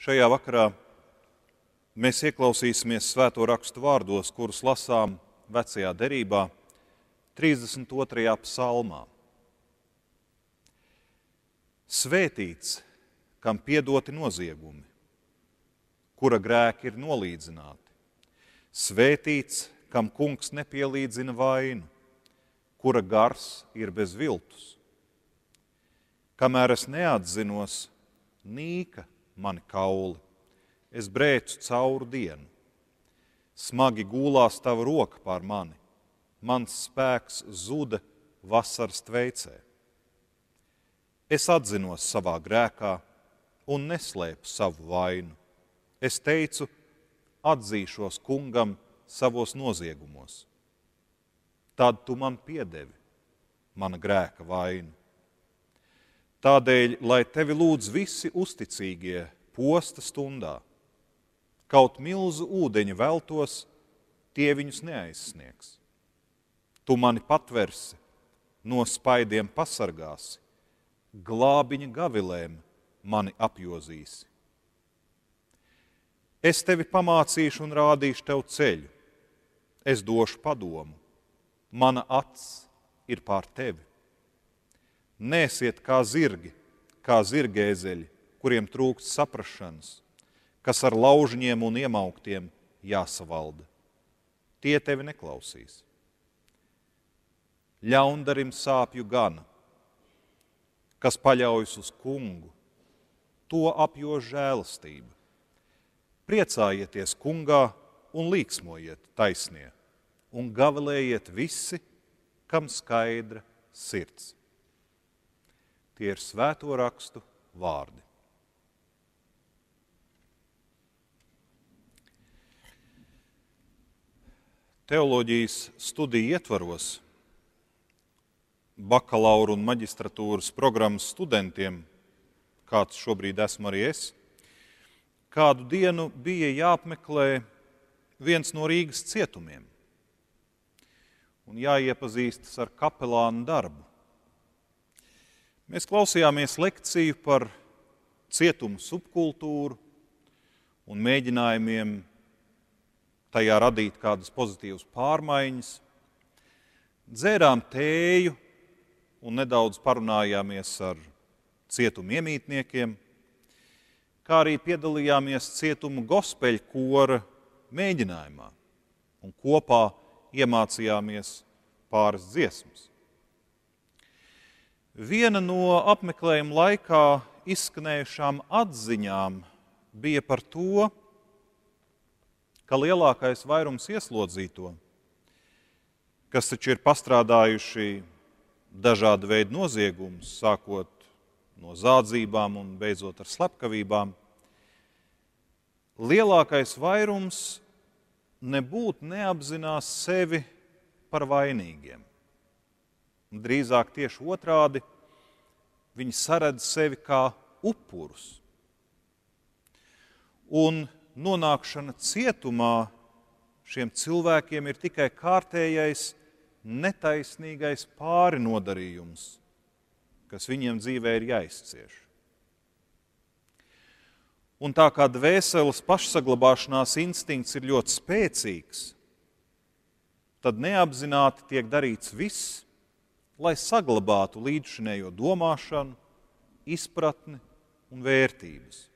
Šajā vakarā mēs ieklausīsimies svēto rakstu vārdos, kurus lasām vecajā derībā, 32. psalmā. Svētīts, kam piedoti noziegumi, kura grēki ir nolīdzināti. Svētīts, kam kungs nepielīdzina vainu, kura gars ir bez viltus. Kamēr es neatzinos, nīka mani kauli. Es brēcu cauru dienu. Smagi gulās tava roka pār mani. Mans spēks zuda vasaras tveicē. Es atzinos savā grēkā un neslēpu savu vainu. Es teicu, atzīšos kungam savos noziegumos. Tad tu man piedevi mana grēka vainu. Tādēļ, lai tevi lūdz visi uzticīgie, posta stundā. Kaut milzu ūdeņu veltos, tie viņus neaizsniegs. Tu mani patversi, no spaidiem pasargāsi, glābiņa gavilēm mani apjozīsi. Es tevi pamācīšu un rādīšu tev ceļu, es došu padomu, mana acs ir pār tevi. Nēsiet kā zirgi, kā zirgēzeļi, kuriem trūkst saprašanas, kas ar laužņiem un iemauktiem jāsavalda. Tie tevi neklausīs. Ļaundarim sāpju gana, kas paļaujas uz kungu, to apjo žēlastība. Priecājieties kungā un līksmojiet taisnie, un gavilējiet visi, kam skaidra sirds. Tie ir svēto rakstu vārdi. teoloģijas studiju ietvaros, bakalaura un maģistratūras programmas studentiem, kāds šobrīd esmu arī es, kādu dienu bija jāapmeklē viens no Rīgas cietumiem un jāiepazīstas ar kapelānu darbu. Mēs klausījāmies lekciju par cietumu subkultūru un mēģinājumiem tajā radīt kādas pozitīvas pārmaiņas. Dzērām tēju un nedaudz parunājāmies ar cietumu iemītniekiem, kā arī piedalījāmies cietumu gospeļu kora mēģinājumā un kopā iemācījāmies pāris dziesmas. Viena no apmeklējuma laikā izskanējušām atziņām bija par to, ka ka lielākais vairums ieslodzīto, kas taču ir pastrādājuši dažādu veidu noziegumus, sākot no zādzībām un beidzot ar slepkavībām, lielākais vairums nebūtu neapzinās sevi par vainīgiem. Drīzāk tieši otrādi viņi saredz sevi kā upurus. Un nonākšana cietumā šiem cilvēkiem ir tikai kārtējais, netaisnīgais pāri nodarījums, kas viņiem dzīvē ir jāizcieš. Un tā kā dvēseles pašsaglabāšanās instinkts ir ļoti spēcīgs, tad neapzināti tiek darīts viss, lai saglabātu līdzšinējo domāšanu, izpratni un vērtības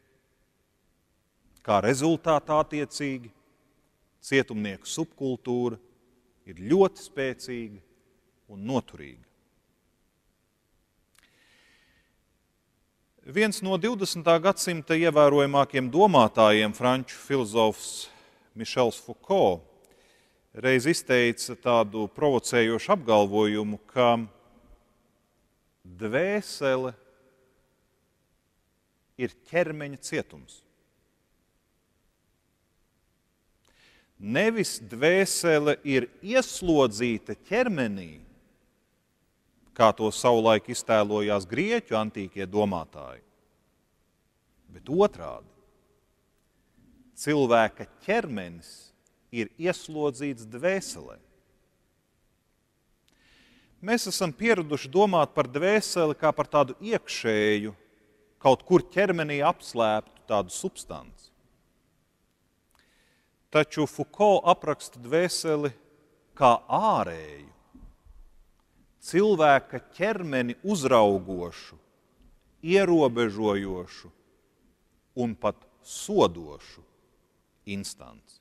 kā rezultātā attiecīgi cietumnieku subkultūra ir ļoti spēcīga un noturīga. Viens no 20. gadsimta ievērojamākajiem domātājiem, franču filozofs Mišels Foucault, reiz izteica tādu provocējošu apgalvojumu, ka dvēsele ir ķermeņa cietums. nevis dvēsele ir ieslodzīta ķermenī, kā to savulaik iztēlojās grieķu antīkie domātāji, bet otrādi - cilvēka ķermenis ir ieslodzīts dvēselē. Mēs esam pieraduši domāt par dvēseli kā par tādu iekšēju, kaut kur ķermenī apslēptu tādu substanci. Taču Foucault apraksta dvēseli kā ārēju, cilvēka ķermeni uzraugošu, ierobežojošu un pat sodošu instanci.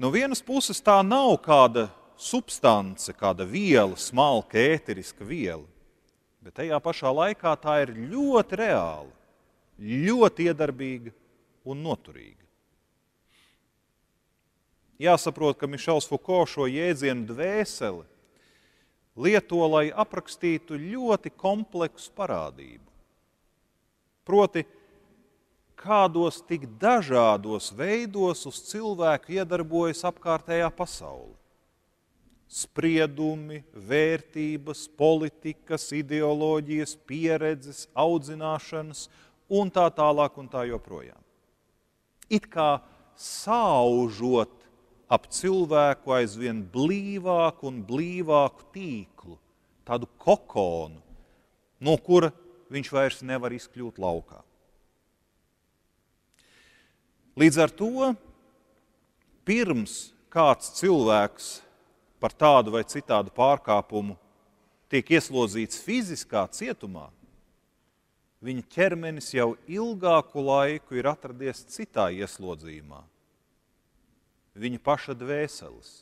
No vienas puses tā nav kāda substance, kāda viela, smalka, ēteriska viela, bet tajā pašā laikā tā ir ļoti reāla, ļoti iedarbīga un noturīga. Jāsaprot, ka Mišels Fuko šo jēdzienu dvēseli lieto, lai aprakstītu ļoti kompleksu parādību. Proti, kādos tik dažādos veidos uz cilvēku iedarbojas apkārtējā pasaule. Spriedumi, vērtības, politikas, ideoloģijas, pieredzes, audzināšanas un tā tālāk un tā joprojām it kā saužot ap cilvēku aizvien blīvāku un blīvāku tīklu, tādu kokonu, no kura viņš vairs nevar izkļūt laukā. Līdz ar to, pirms kāds cilvēks par tādu vai citādu pārkāpumu tiek ieslodzīts fiziskā cietumā, viņa ķermenis jau ilgāku laiku ir atradies citā ieslodzījumā, viņa paša dvēseles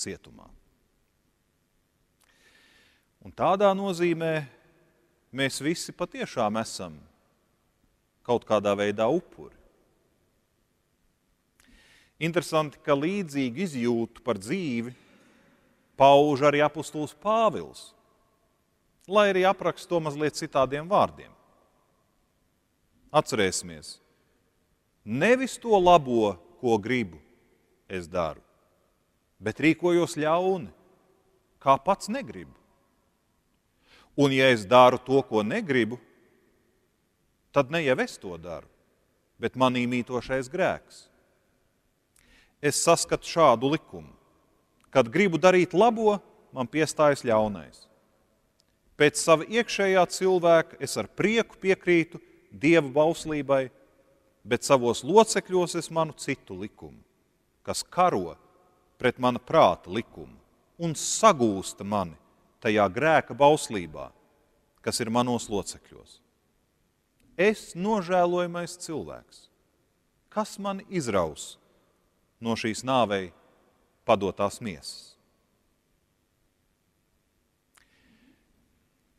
cietumā. Un tādā nozīmē mēs visi patiešām esam kaut kādā veidā upuri. Interesanti, ka līdzīgu izjūtu par dzīvi pauž arī apustulis Pāvils, lai arī apraksta to mazliet citādiem vārdiem. Atcerēsimies, nevis to labo, ko gribu, es daru, bet rīkojos ļauni, kā pats negribu. Un, ja es daru to, ko negribu, tad ne jau es to daru, bet manī mītošais grēks. Es saskatu šādu likumu. Kad gribu darīt labo, man piestājas ļaunais. Pēc sava iekšējā cilvēka es ar prieku piekrītu dieva bauslībai, bet savos locekļos es manu citu likumu, kas karo pret mana prāta likumu un sagūsta mani tajā grēka bauslībā, kas ir manos locekļos. Es nožēlojamais cilvēks, kas man izraus no šīs nāvei padotās miesas.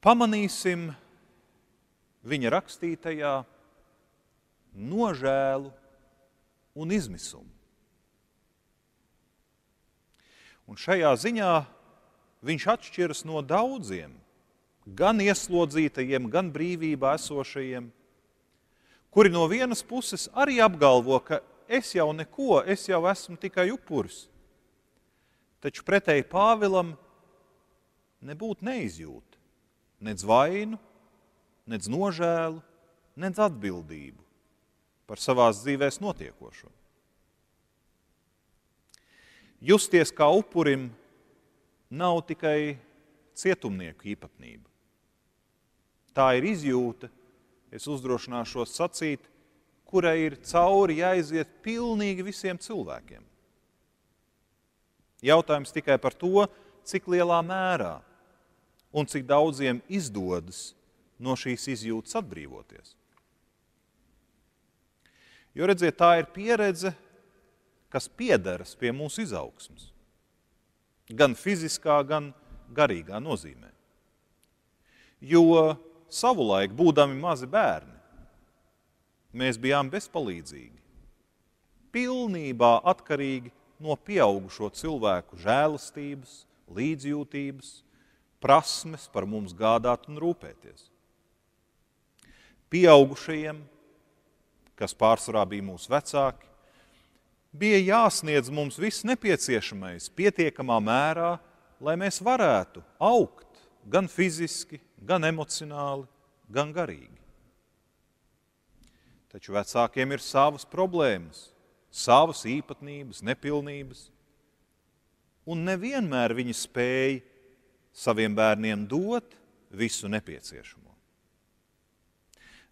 Pamanīsim, viņa rakstītajā nožēlu un izmisumu. Un šajā ziņā viņš atšķiras no daudziem, gan ieslodzītajiem, gan brīvībā esošajiem, kuri no vienas puses arī apgalvo, ka es jau neko, es jau esmu tikai upuris. Taču pretēji Pāvilam nebūtu neizjūta, nedz vainu, nedz nožēlu, nedz atbildību par savās dzīvēs notiekošo. Justies kā upurim nav tikai cietumnieku īpatnība. Tā ir izjūta, es uzdrošināšos sacīt, kurai ir cauri jāiziet pilnīgi visiem cilvēkiem. Jautājums tikai par to, cik lielā mērā un cik daudziem izdodas no šīs izjūtas atbrīvoties. Jo redziet, tā ir pieredze, kas piederas pie mūsu izaugsmas. Gan fiziskā, gan garīgā nozīmē. Jo savulaik, būdami mazi bērni, mēs bijām bezpalīdzīgi, pilnībā atkarīgi no pieaugušo cilvēku žēlastības, līdzjūtības, prasmes par mums gādāt un rūpēties pieaugušajiem, kas pārsvarā bija mūsu vecāki, bija jāsniedz mums viss nepieciešamais, pietiekamā mērā, lai mēs varētu augt gan fiziski, gan emocionāli, gan garīgi. Taču vecākiem ir savas problēmas, savas īpatnības, nepilnības, un nevienmēr viņi spēja saviem bērniem dot visu nepieciešamo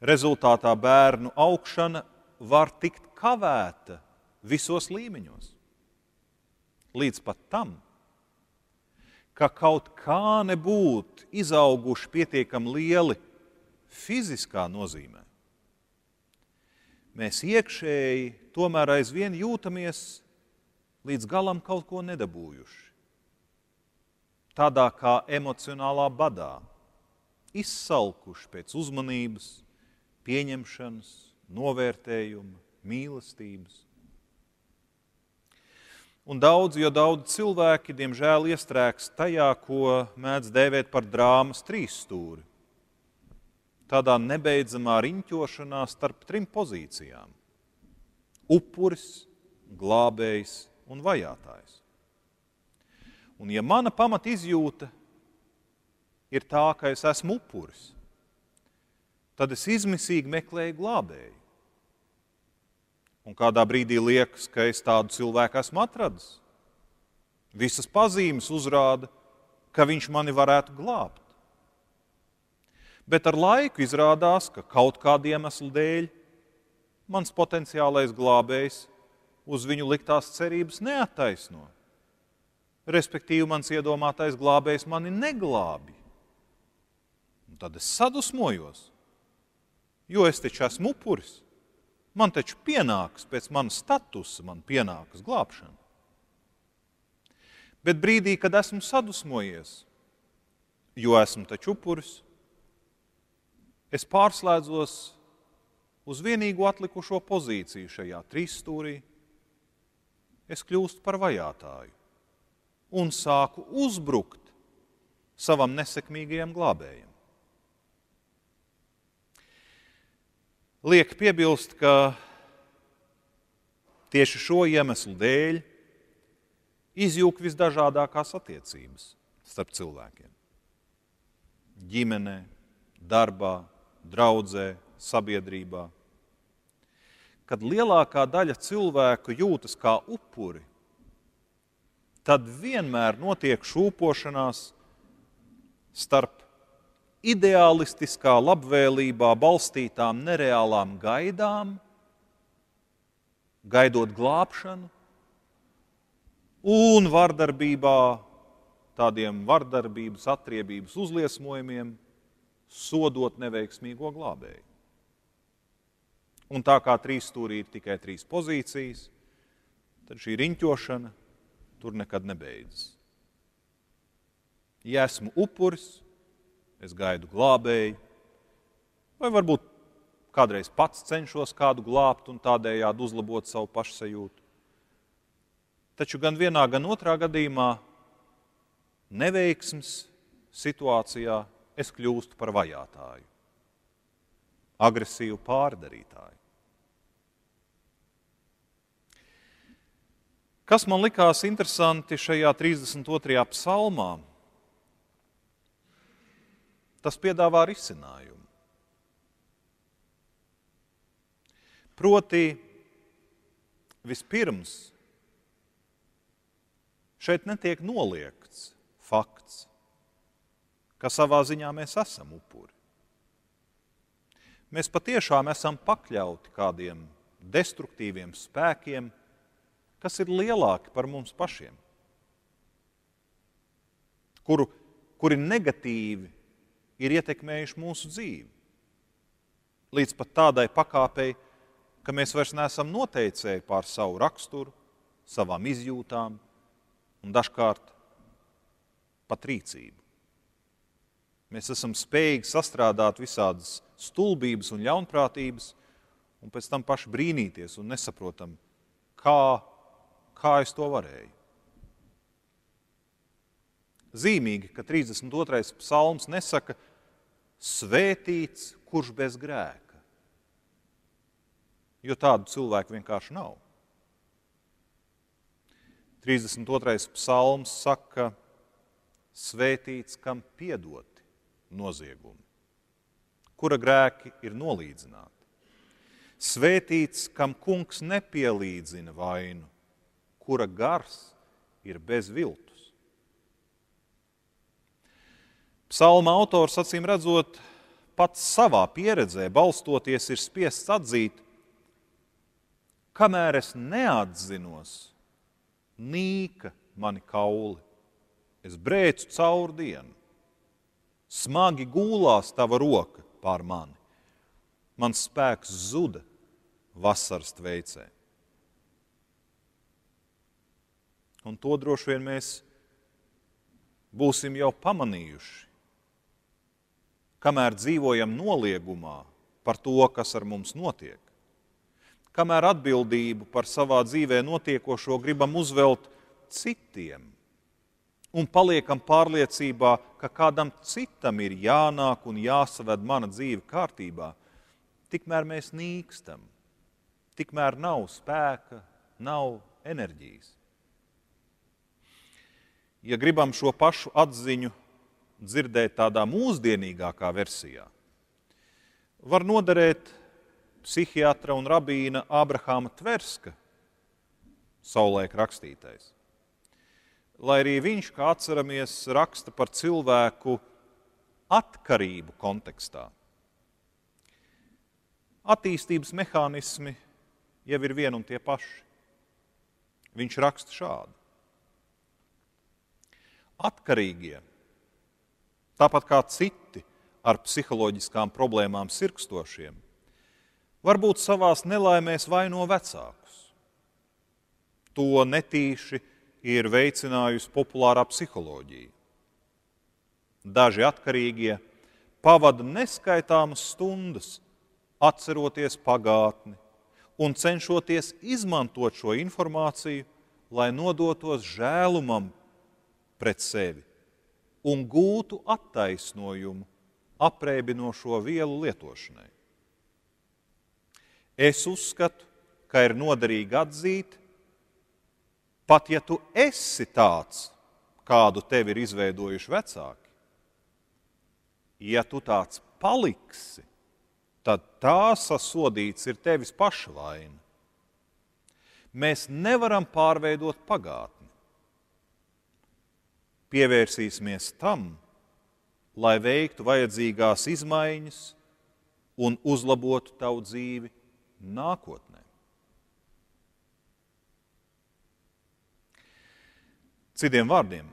rezultātā bērnu augšana var tikt kavēta visos līmeņos. Līdz pat tam, ka kaut kā nebūtu izauguši pietiekami lieli fiziskā nozīmē. Mēs iekšēji tomēr aizvien jūtamies līdz galam kaut ko nedabūjuši. Tādā kā emocionālā badā, izsalkuši pēc uzmanības, pieņemšanas, novērtējuma, mīlestības. Un daudz, jo daudz cilvēki, diemžēl, iestrēgs tajā, ko mēdz dēvēt par drāmas trīsstūri. Tādā nebeidzamā riņķošanā starp trim pozīcijām - upuris, glābējs un vajātājs. Un ja mana pamat izjūta ir tā, ka es esmu upuris, tad es izmisīgi meklēju glābēju. Un kādā brīdī liekas, ka es tādu cilvēku esmu atradis. Visas pazīmes uzrāda, ka viņš mani varētu glābt. Bet ar laiku izrādās, ka kaut kāda iemesla dēļ mans potenciālais glābējs uz viņu liktās cerības neattaisno. Respektīvi, mans iedomātais glābējs mani neglābi. Un tad es sadusmojos. Jo es taču esmu upuris. Man taču pienāks pēc manas statusa, man pienāks glābšana. Bet brīdī, kad esmu sadusmojies, jo esmu taču upuris, es pārslēdzos uz vienīgo atlikušo pozīciju šajā trīsstūrī. Es kļūstu par vajātāju un sāku uzbrukt savam nesekmīgajam glābējam. liek piebilst, ka tieši šo iemeslu dēļ izjūg visdažādākās attiecības starp cilvēkiem. Ģimenē, darbā, draudzē, sabiedrībā. Kad lielākā daļa cilvēku jūtas kā upuri, tad vienmēr notiek šūpošanās starp ideālistiskā labvēlībā balstītām nereālām gaidām, gaidot glābšanu, un vardarbībā, tādiem vardarbības, atriebības uzliesmojumiem, sodot neveiksmīgo glābēju. Un tā kā trīs stūrī ir tikai trīs pozīcijas, tad šī riņķošana tur nekad nebeidzas. Ja esmu upuris, es gaidu glābēju, vai varbūt kādreiz pats cenšos kādu glābt un tādējādi uzlabot savu pašsajūtu. Taču gan vienā, gan otrā gadījumā neveiksmes situācijā es kļūstu par vajātāju, agresīvu pārdarītāju. Kas man likās interesanti šajā 32. psalmā, Tas piedāvā risinājumu. Proti, vispirms šeit netiek noliegts fakts, ka savā ziņā mēs esam upuri. Mēs patiešām esam pakļauti kādiem destruktīviem spēkiem, kas ir lielāki par mums pašiem, kuru, kuri negatīvi ir ietekmējuši mūsu dzīvi. Līdz pat tādai pakāpei, ka mēs vairs neesam noteicēji pār savu raksturu, savām izjūtām un dažkārt pat rīcību. Mēs esam spējīgi sastrādāt visādas stulbības un ļaunprātības, un pēc tam paši brīnīties un nesaprotam, kā, kā es to varēju. Zīmīgi, ka 32. psalms nesaka, ka svētīts, kurš bez grēka. Jo tādu cilvēku vienkārši nav. 32. psalms saka, svētīts, kam piedoti noziegumi, kura grēki ir nolīdzināti. Svētīts, kam kungs nepielīdzina vainu, kura gars ir bez viltu. Psalma autors acīm redzot, pats savā pieredzē balstoties ir spiests atzīt, kamēr es neatzinos, nīka mani kauli, es brēcu cauri dienu, smagi gulās tava roka pār mani, mans spēks zuda vasaras veicē. Un to droši vien mēs būsim jau pamanījuši kamēr dzīvojam noliegumā par to, kas ar mums notiek. Kamēr atbildību par savā dzīvē notiekošo gribam uzvelt citiem un paliekam pārliecībā, ka kādam citam ir jānāk un jāsaved mana dzīve kārtībā, tikmēr mēs nīkstam, tikmēr nav spēka, nav enerģijas. Ja gribam šo pašu atziņu dzirdēt tādā mūsdienīgākā versijā, var noderēt psihiatra un rabīna Abrahāma Tverska saulēk rakstītais. Lai arī viņš, kā atceramies, raksta par cilvēku atkarību kontekstā. Attīstības mehānismi jau ir vien un tie paši. Viņš raksta šādi. Atkarīgie tāpat kā citi ar psiholoģiskām problēmām sirkstošiem, varbūt savās nelaimēs vaino vecākus. To netīši ir veicinājusi populārā psiholoģija. Daži atkarīgie pavada neskaitāmas stundas atceroties pagātni un cenšoties izmantot šo informāciju, lai nodotos žēlumam pret sevi un gūtu attaisnojumu apreibinošo vielu lietošanai. Es uzskatu, ka ir noderīgi atzīt, pat ja tu esi tāds, kādu tevi ir izveidojuši vecāki, ja tu tāds paliksi, tad tā sasodīts ir tevis paša vaina. Mēs nevaram pārveidot pagātni pievērsīsimies tam, lai veiktu vajadzīgās izmaiņas un uzlabotu tavu dzīvi nākotnē. Citiem vārdiem,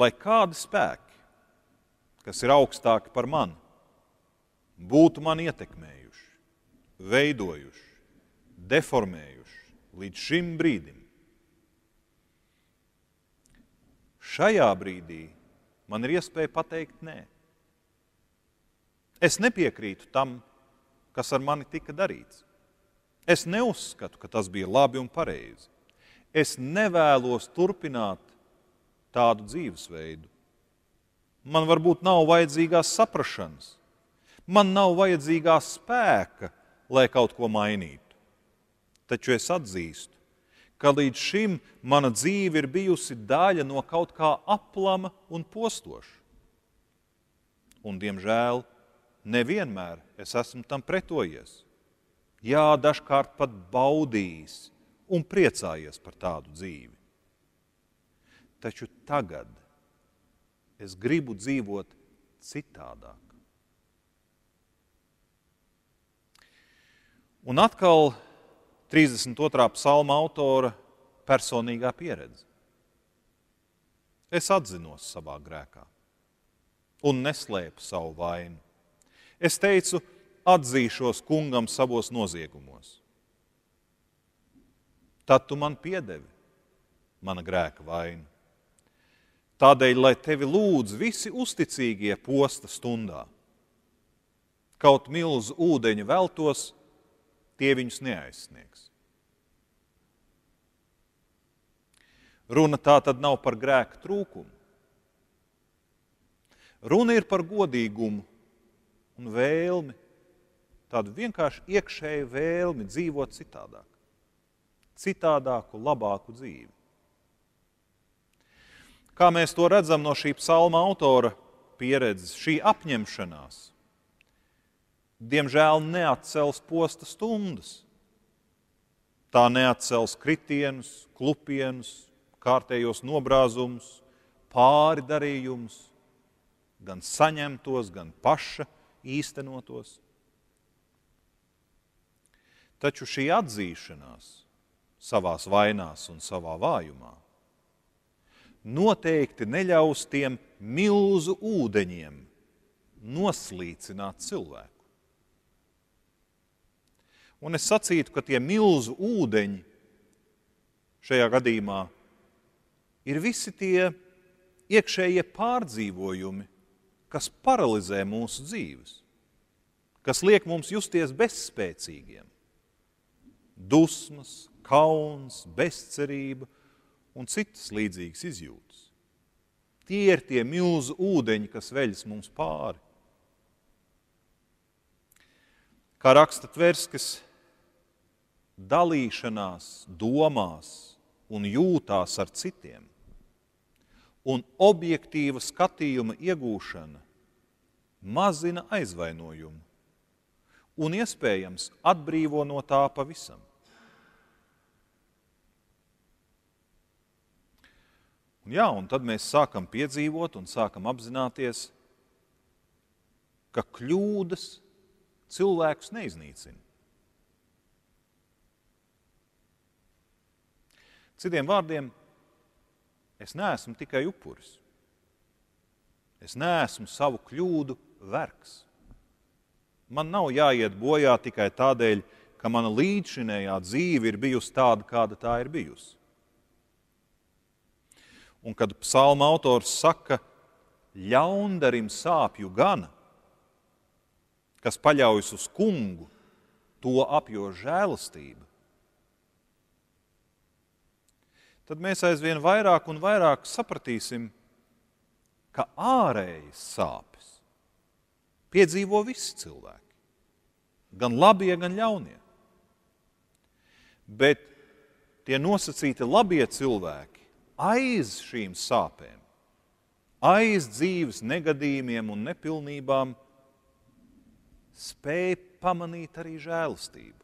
lai kādi spēki, kas ir augstāki par mani, būtu mani ietekmējuši, veidojuši, deformējuši līdz šim brīdim, šajā brīdī man ir iespēja pateikt nē. Es nepiekrītu tam, kas ar mani tika darīts. Es neuzskatu, ka tas bija labi un pareizi. Es nevēlos turpināt tādu dzīvesveidu. Man varbūt nav vajadzīgās saprašanas, man nav vajadzīgā spēka, lai kaut ko mainītu. Taču es atzīstu, ka līdz šim mana dzīve ir bijusi daļa no kaut kā aplama un postoša. Un, diemžēl, nevienmēr es esmu tam pretojies. Jā, dažkārt pat baudījis un priecājies par tādu dzīvi. Taču tagad es gribu dzīvot citādāk. Un atkal 32. psalma autora personīgā pieredze. Es atzinos savā grēkā un neslēpu savu vainu. Es teicu, atzīšos kungam savos noziegumos. Tad tu man piedevi mana grēka vainu. Tādēļ, lai tevi lūdz visi uzticīgie posta stundā, kaut milzu ūdeņu veltos, tie viņus neaizsniegs. Runa tā tad nav par grēka trūkumu. Runa ir par godīgumu un vēlmi, tādu vienkārši iekšēju vēlmi dzīvot citādāk, citādāku, labāku dzīvi. Kā mēs to redzam no šī psalma autora pieredzes, šī apņemšanās diemžēl neatcels posta stundas. Tā neatcels kritienus, klupienus, kārtējos nobrāzumus, pāri darījumus, gan saņemtos, gan paša īstenotos. Taču šī atzīšanās savā vainās un savā vājumā noteikti neļaus tiem milzu ūdeņiem noslīcināt cilvēku. Un es sacītu, ka tie milzu ūdeņi šajā gadījumā ir visi tie iekšējie pārdzīvojumi, kas paralizē mūsu dzīves, kas liek mums justies bezspēcīgiem. Dusmas, kauns, bezcerība un citas līdzīgas izjūtas. Tie ir tie milzu ūdeņi, kas veļas mums pāri. Kā raksta Tverskis, dalīšanās domās un jūtās ar citiem, un objektīva skatījuma iegūšana mazina aizvainojumu un iespējams atbrīvo no tā pavisam. Un jā, un tad mēs sākam piedzīvot un sākam apzināties, ka kļūdas cilvēkus neiznīcina. Citiem vārdiem, es neesmu tikai upuris. Es neesmu savu kļūdu vergs. Man nav jāiet bojā tikai tādēļ, ka mana līdzinējā dzīve ir bijusi tāda, kāda tā ir bijusi. Un kad psalma autors saka, ļaundarim sāpju gana, kas paļaujas uz kungu, to apjo žēlastība. tad mēs aizvien vairāk un vairāk sapratīsim, ka ārējas sāpes piedzīvo visi cilvēki, gan labie, gan ļaunie. Bet tie nosacīti labie cilvēki aiz šīm sāpēm, aiz dzīves negadījumiem un nepilnībām, spēja pamanīt arī žēlastību.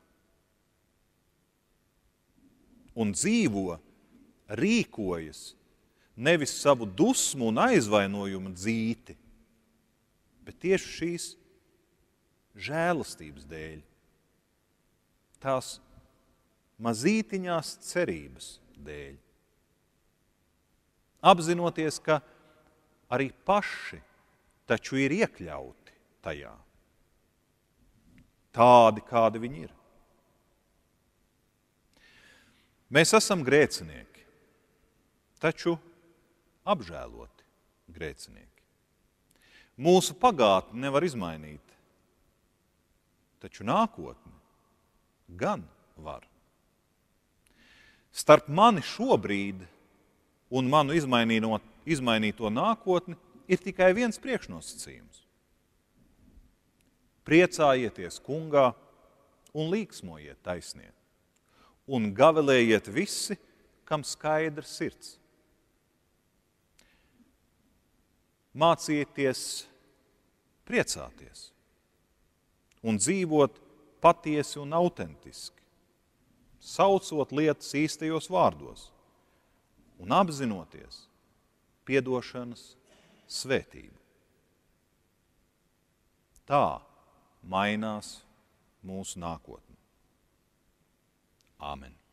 Un dzīvo rīkojas, nevis savu dusmu un aizvainojumu dzīti, bet tieši šīs žēlastības dēļ, tās mazītiņās cerības dēļ. Apzinoties, ka arī paši taču ir iekļauti tajā, tādi, kādi viņi ir. Mēs esam grēcinieki taču apžēloti grēcinieki. Mūsu pagātni nevar izmainīt, taču nākotni gan var. Starp mani šobrīd un manu izmainīto, izmainīto nākotni ir tikai viens priekšnosacījums. Priecājieties kungā un līksmojiet taisnie, un gavelējiet visi, kam skaidra sirds mācieties priecāties un dzīvot patiesi un autentiski, saucot lietas īstajos vārdos un apzinoties piedošanas svētību. Tā mainās mūsu nākotne. Āmen!